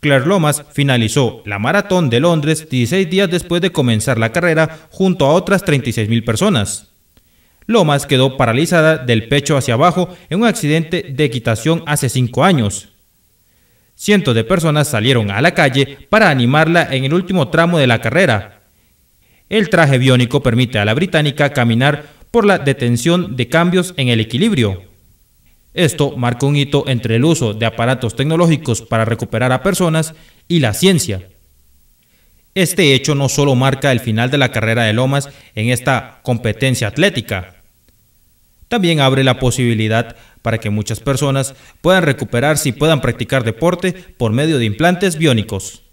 Claire Lomas finalizó la maratón de Londres 16 días después de comenzar la carrera junto a otras 36.000 personas. Lomas quedó paralizada del pecho hacia abajo en un accidente de equitación hace cinco años. Cientos de personas salieron a la calle para animarla en el último tramo de la carrera. El traje biónico permite a la británica caminar por la detención de cambios en el equilibrio. Esto marca un hito entre el uso de aparatos tecnológicos para recuperar a personas y la ciencia. Este hecho no solo marca el final de la carrera de Lomas en esta competencia atlética, también abre la posibilidad para que muchas personas puedan recuperarse y puedan practicar deporte por medio de implantes biónicos.